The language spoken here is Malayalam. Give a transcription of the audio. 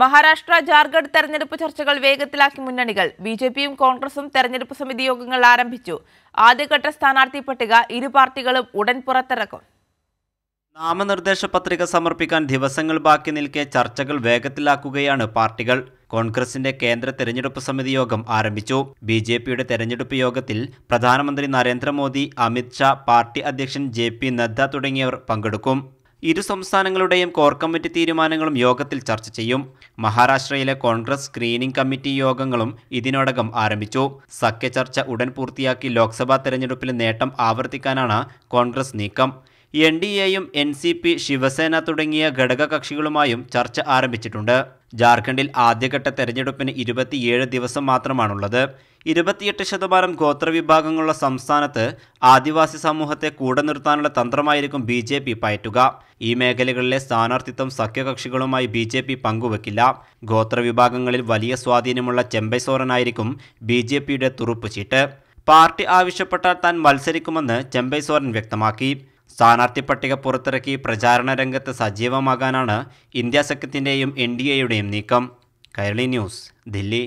മഹാരാഷ്ട്ര ജാർഖണ്ഡ് തെരഞ്ഞെടുപ്പ് ചർച്ചകൾ വേഗത്തിലാക്കി മുന്നണികൾ ബി ജെ പിയും കോൺഗ്രസും തെരഞ്ഞെടുപ്പ് സമിതി യോഗങ്ങൾ ആരംഭിച്ചു ആദ്യഘട്ട സ്ഥാനാർത്ഥി പട്ടിക ഇരു പാർട്ടികളും ഉടൻ പുറത്തിറക്കും നാമനിർദ്ദേശ പത്രിക സമർപ്പിക്കാൻ ദിവസങ്ങൾ ബാക്കി നിൽക്കെ ചർച്ചകൾ വേഗത്തിലാക്കുകയാണ് പാർട്ടികൾ കോൺഗ്രസിന്റെ കേന്ദ്ര തെരഞ്ഞെടുപ്പ് സമിതി യോഗം ആരംഭിച്ചു ബി ജെ പിയുടെ തെരഞ്ഞെടുപ്പ് യോഗത്തിൽ പ്രധാനമന്ത്രി നരേന്ദ്രമോദി അമിത് ഷാ പാർട്ടി അധ്യക്ഷൻ ജെ പി നദ്ദ തുടങ്ങിയവർ പങ്കെടുക്കും ഇരു സംസ്ഥാനങ്ങളുടെയും കോർ കമ്മിറ്റി തീരുമാനങ്ങളും യോഗത്തിൽ ചർച്ച ചെയ്യും മഹാരാഷ്ട്രയിലെ കോൺഗ്രസ് സ്ക്രീനിംഗ് കമ്മിറ്റി യോഗങ്ങളും ഇതിനോടകം ആരംഭിച്ചു സഖ്യ ചർച്ച ഉടൻ പൂർത്തിയാക്കി ലോക്സഭാ തെരഞ്ഞെടുപ്പിലെ നേട്ടം ആവർത്തിക്കാനാണ് കോൺഗ്രസ് നീക്കം എൻ ഡി എയും എൻ സി പി ശിവസേന തുടങ്ങിയ ഘടകകക്ഷികളുമായും ചർച്ച ആരംഭിച്ചിട്ടുണ്ട് ജാർഖണ്ഡിൽ ആദ്യഘട്ട തെരഞ്ഞെടുപ്പിന് ഇരുപത്തിയേഴ് ദിവസം മാത്രമാണുള്ളത് ഇരുപത്തിയെട്ട് ശതമാനം ഗോത്രവിഭാഗങ്ങളുള്ള സംസ്ഥാനത്ത് ആദിവാസി സമൂഹത്തെ കൂടെ നിർത്താനുള്ള തന്ത്രമായിരിക്കും ബി ജെ പി പയറ്റുക ഈ മേഖലകളിലെ സ്ഥാനാർത്ഥിത്വം സഖ്യകക്ഷികളുമായി ബി ജെ പി പങ്കുവെക്കില്ല ഗോത്രവിഭാഗങ്ങളിൽ വലിയ സ്വാധീനമുള്ള ചെമ്പൈസോറനായിരിക്കും ബി ജെ പിയുടെ തുറുപ്പ് ചീട്ട് പാർട്ടി ആവശ്യപ്പെട്ടാൽ താൻ മത്സരിക്കുമെന്ന് ചെമ്പൈസോറൻ വ്യക്തമാക്കി സ്ഥാനാർത്ഥി പട്ടിക പുറത്തിറക്കി പ്രചാരണ രംഗത്ത് സജീവമാകാനാണ് ഇന്ത്യ സഖ്യത്തിൻ്റെയും എൻ ഡി എയുടെയും നീക്കം കൈരളി ന്യൂസ് ദില്ലി